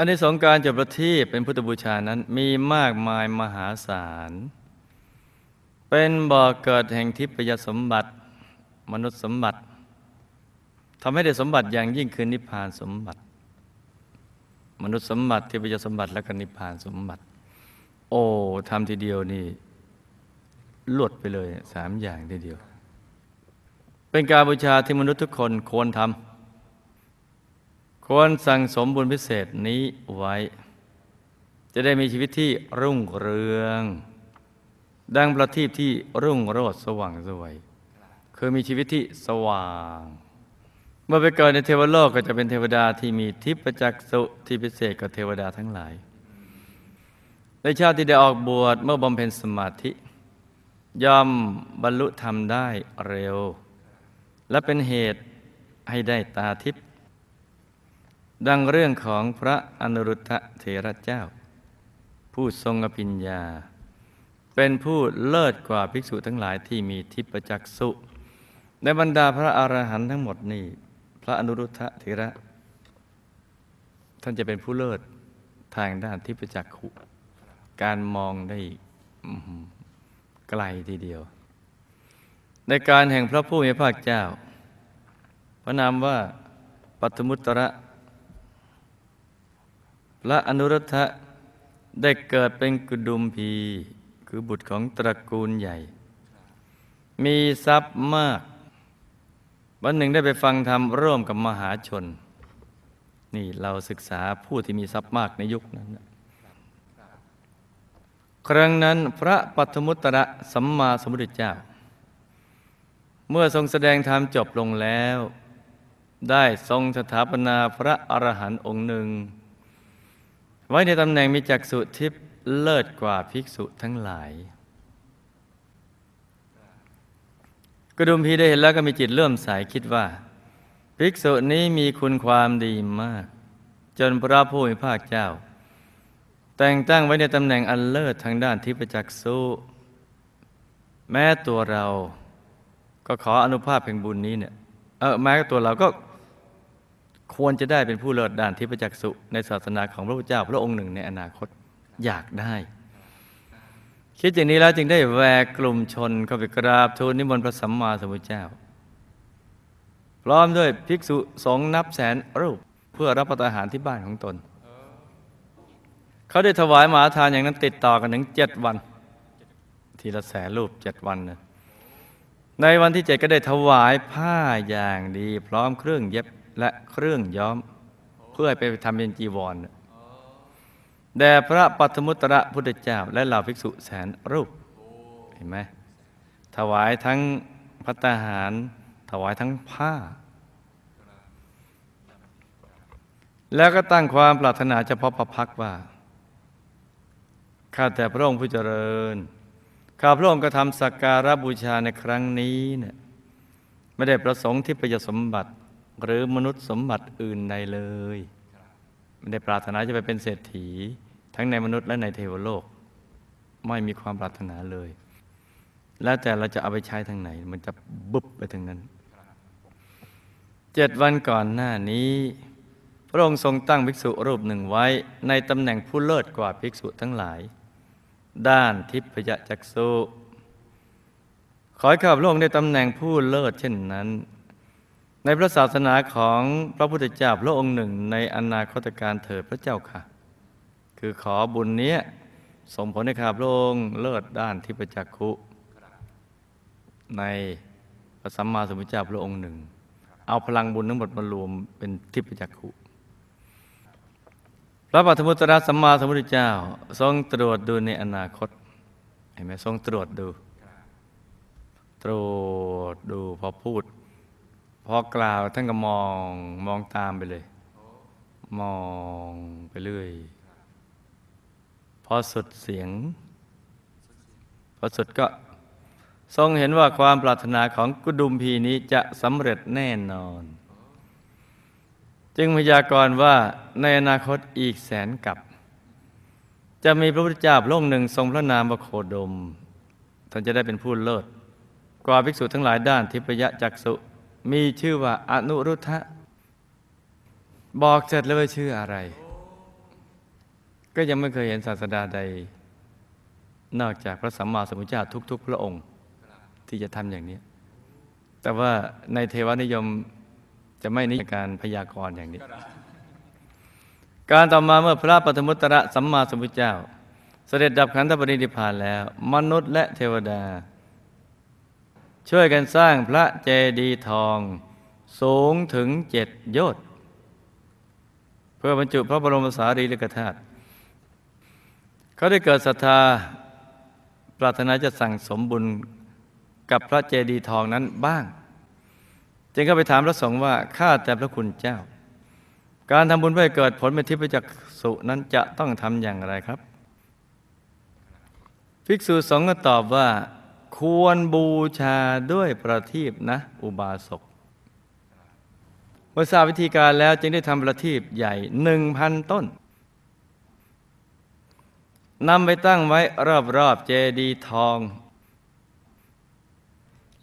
อันี้สงการจบประทีปเป็นพุทธบูชานั้น มีมากมายมหาศาลเป็นบ่อเกิดแห่งทิพยสมบัติมนุษย์สมบัติทำให้ได้สมบัติอย่างยิ่งคือนิพพานสมบัติ มนุษย์สมบัติทิพยสมบัติและกนิพพานสมบัติ โอ้ทำทีเดียวนี่ลวดไปเลยสามอย่างทีเดียว เป็นการบูชาที่มนุษย์ทุกคนควรทำควรสั่งสมบุญพิเศษนี้ไว้ จะได้มีชีวิตที่รุ่งเรือง ดังประทีปที่รุ่งโรจน์สว่างสวยคือมีชีวิตที่สว่าง เมื่อไปเกิดในเทวโลกก็จะเป็นเทวดาที่มีทิพจักสุที่พิเศษกว่าเทวดาทั้งหลายในชาติที่ได้ออกบวชเมื่อบำเพ็ญสมาธิย่อมบรรลุธรรมได้เร็ว และเป็นเหตุให้ได้ตาทิพย์ดังเรื่องของพระอนุรุทธเถระเจ้า ผู้ทรงอภิญญา เป็นผู้เลิศกว่าภิกษุทั้งหลายที่มีทิพจักสุในบรรดาพระอรหันต์ทั้งหมดนี่พระอนุรุทธเถระท่านจะเป็นผู้เลิศทางด้านทิพจักขุการมองได้ไกลทีเดียว ในการแห่งพระผู้มีพระเจ้า พระนามว่าปัตมุตระพระอนุรัทะได้เกิดเป็นกุดุมพี คือบุตรของตระกูลใหญ่ มีทรัพย์มาก วันหนึ่งได้ไปฟังธรรมร่วมกับมหาชน นี่เราศึกษาผู้ที่มีทรัพย์มากในยุคนั้น ครั้งนั้นพระปัทมุตระสัมมาสมัมพุทธเจ้า เมื่อทรงแสดงธรรมจบลงแล้ว ได้ทรงสถาปนาพระอรหันต์องค์หนึ่งไว้ในตำแหน่งมีจักษุทิพเลิศกว่าภิกษุทั้งหลาย กระดุมพีได้เห็นแล้วก็มีจิตเริ่มสายคิดว่า ภิกษุนี้มีคุณความดีมาก จนพระผู้มีภาคเจ้า แต่งตั้งไว้ในตำแหน่งอันเลิศทางด้านทิพจักษุแม้ตัวเราก็ขออนุภาพแห่งบุญนี้เนี่ยเออแม้ตัวเราก็ควรจะได้เป็นผู้เลิศด้านทิพจักษุ ใน ศาสนาของพระพุทธเจ้าพระองค์หนึ่งในอนาคต อยากได้ คิดอย่างนี้แล้วจึงได้แวกกลุ่มชน เข้าไปกราบทูลนิมนต์พระสัมมาสัมพุทธเจ้า พร้อมด้วยภิกษุสงนับแสนรูปเพื่อรับประทานที่บ้านของตน เขาได้ถวายมหาทานอย่างนั้นติดต่อกันถึงเจ็ดวันทีละแสนรูปเจ็ดวันนะในวันที่เจ็ดก็ได้ถวายผ้าอย่างดี พร้อมเครื่องเย็บและเครื่องย้อมเพื่อไปทำเป็นจีวรแด่พระปัทมุตระพุทธเจ้า และเหล่าภิกษุแสนรูปเห็นไหมถวายทั้งพัตหารถวายทั้งผ้า แล้วก็ตั้งความปรารถนาเฉพาะพระพักว่า ข้าแต่พระองค์ผู้เจริญ ข้าพระองค์กระทำสักการะบูชาในครั้งนี้เนี่ยไม่ได้ประสงค์ที่ประโยชน์สมบัติหรือมนุษย์สมบัติอื่นใดเลยไม่ได้ปรารถนาจะไปเป็นเศรษฐีทั้งในมนุษย์และในเทวโลก ไม่มีความปรารถนาเลย แล้วแต่เราจะเอาไปใช้ทางไหนมันจะบุบไปทางนั้นเจ็ดวันก่อนหน้านี้ พระองค์ทรงตั้งภิกษุรูปหนึ่งไว้ ในตำแหน่งผู้เลิศกว่าภิกษุทั้งหลาย ด้านทิพยจักษุ ขอให้ข้าพระองค์ได้ตำแหน่งผู้เลิศเช่นนั้นในพระศาสนาของพระพุทธเจ้าพระองค์หนึ่ง ในอนาคตการเถิดพระเจ้าค่ะ คือขอบุญนี้สมผลในข้าพระองค์เลิศด้านทิพจักขุในพระสัมมาสัมพุทธเจ้าพระองค์หนึ่ง เอาพลังบุญทั้งหมดมารวมเป็นทิพจักขุพระปัทมุตระสัมมาสัมพุทธเจ้า ทรงตรวจดูในอนาคตเห็นไหมทรงตรวจดู ตรวจดูพอพูดพอกล่าวท่านก็มองมองตามไปเลย มองไปเรื่อยพอสุดเสียง พอสุดก็ทรงเห็นว่าความปรารถนาของกุดุมพีนี้จะสำเร็จแน่นอน จึงพยากรณ์ว่าในอนาคตอีกแสนกับ จะมีพระพุทธเจ้าพระองค์หนึ่งทรงพระนามวโคดม ท่านจะได้เป็นผู้เลิศกว่าภิกษุทั้งหลายด้านทิพยจักษุมีชื่อว่า อนุรุทธะ บอกเสร็จแล้วว่าชื่ออะไร ก็ยังไม่เคยเห็นศาสดาใด นอกจากพระสัมมาสัมพุทธเจ้า ทุกๆพระองค์ ที่จะทำอย่างนี้ แต่ว่าในเทวนิยมจะไม่นิยมการพยากรณ์อย่างนี้ การต่อมาเมื่อพระปฐมุตระสัมมาสัมพุทธเจ้า เสด็จดับขันธปรินิพพานแล้ว มนุษย์และเทวดาช่วยกันสร้างพระเจดีย์ทอง สูงถึงเจ็ดยอดเพื่อบรรจุพระบรมสารีริกธาตุเขาได้เกิดศรัทธา ปรารถนาจะสั่งสมบุญ กับพระเจดีย์ทองนั้นบ้าง จึงก็ไปถามพระสงฆ์ว่า ข้าแต่พระคุณเจ้า การทำบุญเพื่อเกิดผลเป็นทิพยจักสุนั้นจะต้องทำอย่างไรครับ ภิกษุสงฆ์ก็ตอบว่าควรบูชาด้วยประทีปนะ อุบาสกเมื่อทราบวิธีการแล้วจึงได้ทำประทีปใหญ่หนึ่งพันต้นนำไปตั้งไว้รอบๆเจดีทอง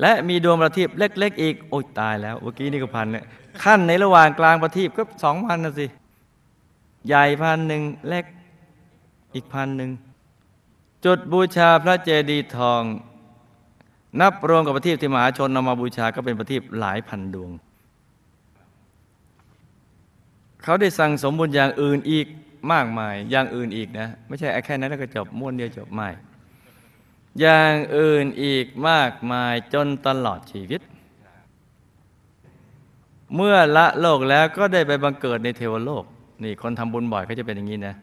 และมีดวงประทีปเล็ก ๆ อีกโอ้ยตายแล้วเมื่อกี้นี่ก็พันเนี่ยขั้นในระหว่างกลางประทีปก็สองพันนะสิ ใหญ่พันหนึ่งเล็กอีกพันหนึ่งจุดบูชาพระเจดีย์ทองนับรวมกับประทีปที่มหาชนนำมาบูชาก็เป็นประทีปหลายพันดวงเขาได้สั่งสมบุญอย่างอื่นอีกมากมาย อย่างอื่นอีกนะไม่ใช่แค่นั้นแล้วก็จบม้วนเดียวจบไม่ อย่างอื่นอีกมากมายจนตลอดชีวิต เมื่อละโลกแล้วก็ได้ไปบังเกิดในเทวโลก นี่คนทำบุญบ่อยเขาจะเป็นอย่างนี้นะ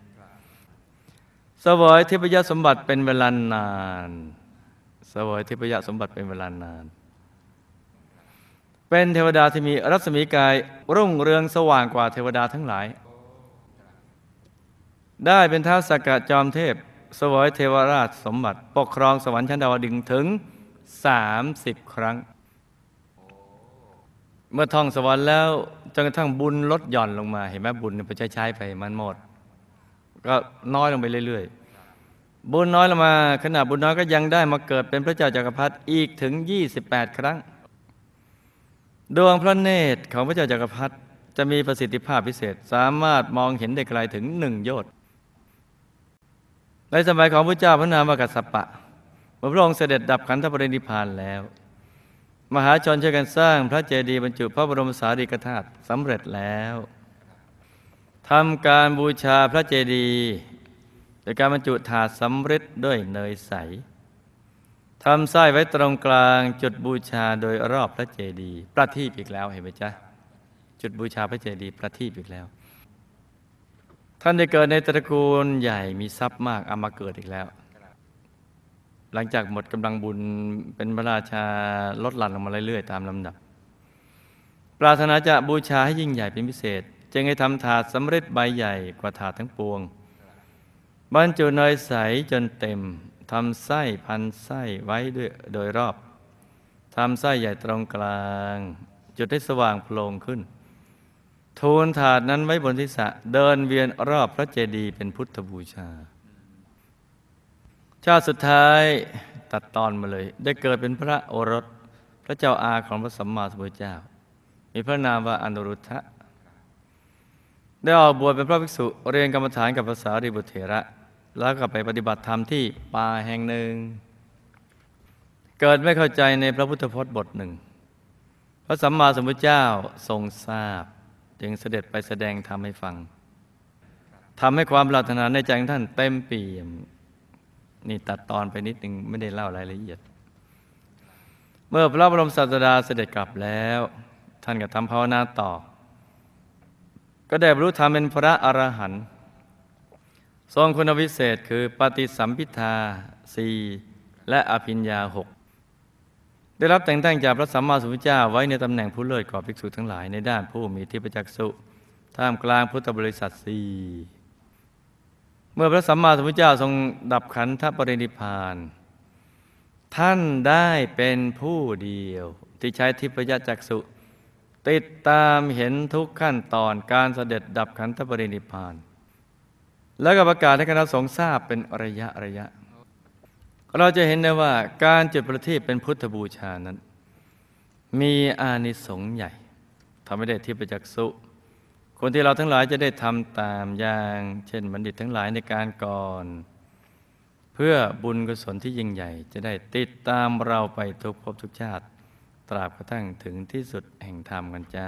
สวยเทพยสมบัติเป็นเวลานานานสวยทิพยสมบัติเป็นเวลานาน เป็นเทวดาที่มีรัศมีกายรุ่งเรืองสว่างกว่าเทวดาทั้งหลาย ได้เป็นท้าวสกกะจอมเทพ สวยเทวราชสมบัติ ปกครองสวรรค์ชั้นดาวดึงถึงสาิบครั้ง เมื่อท่องสวรรค์แล้วจนกระทั่งบุญลดหย่อนลงมา เห็นไหมบุญมันใช้ใช้ไปมันหมด ก็น้อยลงไปเรื่อยๆบุญน้อยละมาขนาดบุญน้อยก็ยังได้มาเกิดเป็นพระเจ้าจากักรพรรดิอีกถึง 28 ครั้ง ดวงพระเนตรของพระเจ้าจากักรพรรดิจะมีประสิทธิภาพพิเศษสามารถมองเห็นได้ไกลถึงหนึ่งโยชน์ในสมัยของพระเจ้าพระนามวกัสปะเมื่อพระองค์เสด็จดับขันธปรินิพานแล้ว มหาชนช่วยกันสร้างพระเจดีย์บรรจุพระบรมสารีริกธาตุสำเร็จแล้วทำการบูชาพระเจดีย์ยการบรรจุถาดสำริดด้วยเนยใสทำไส้ไว้ตรงกลางจุดบูชาโดยรอบพระเจดีย์ประทีปอีกแล้วเห็นไหมจ๊ะจุดบูชาพระเจดีย์ประทีปอีกแล้ว ท่านได้เกิดในตระกูลใหญ่มีทรัพย์มากเอามาเกิดอีกแล้ว หลังจากหมดกำลังบุญเป็นพระราชาลดหลั่นลงมาเรื่อยๆตามลำดับปรารถนาจะบูชาให้ยิ่งใหญ่เป็นพิเศษ จึงให้ทำถาดสำเร็จใบใหญ่กว่าถาดทั้งปวงบรรจุเนยใสจนเต็ม ทำไส้พันไส้ไว้ด้วยโดยรอบ ทำไส้ใหญ่ตรงกลาง จุดให้สว่างโพลงขึ้น ทูลถาดนั้นไว้บนทิศะเดินเวียนรอบพระเจดีย์เป็นพุทธบูชา ชาติสุดท้ายตัดตอนมาเลย ได้เกิดเป็นพระโอรสพระเจ้าอาของพระสัมมาสัมพุทธเจ้า มีพระนามว่าอนุรุทธะได้ออกบวชเป็นพระภิกษุเรียนกรรมฐานกับภาษาริบุเถระแล้วก็ไปปฏิบัติธรรมที่ป่าแห่งหนึ่ง เกิดไม่เข้าใจในพระพุทธพจน์บทหนึ่ง พระสัมมาสัมพุทธเจ้าทรงทราบ จึงเสด็จไปแสดงธรรมให้ฟัง ทำให้ความปรารถนาในใจของท่านเต็มเปี่ยม นี่ตัดตอนไปนิดหนึ่งไม่ได้เล่ารายละเอียด เมื่อพระบรมศาสดาเสด็จกลับแล้วท่านก็ทำภาวนาต่อ ก็ได้บรรลุธรรมเป็นพระอรหันต์ทรงคุณวิเศษคือปฏิสัมพิทาสี่และอภิญญาหกได้รับแต่งตั้งจากพระสัมมาสัมพุทธเจ้า ไว้ในตำแหน่งผู้เลิศกว่าภิกษุทั้งหลายในด้านผู้มีทิพยจักษุท่ามกลางพุทธบริษัทสี่เมื่อพระสัมมาสัมพุทธเจ้า ทรงดับขันธปรินิพานท่านได้เป็นผู้เดียวที่ใช้ทิพยจักษุติดตามเห็นทุกขั้นตอนการเสด็จดับขันธปรินิพานแล้วก็ประกาศให้คณะสงฆ์ทราบเป็นระยะ ระยะเราจะเห็นได้ว่าการจุดประทีปเป็นพุทธบูชานั้น มีอานิสงส์ใหญ่ทำให้ได้ทิพยจักษุคนที่เราทั้งหลายจะได้ทำตามอย่าง เช่น บัณฑิตทั้งหลายในการก่อน เพื่อบุญกุศลที่ยิ่งใหญ่ จะได้ติดตามเราไปทุกภพทุกชาติ ตราบกระทั่งถึงที่สุดแห่งธรรมกันจ้า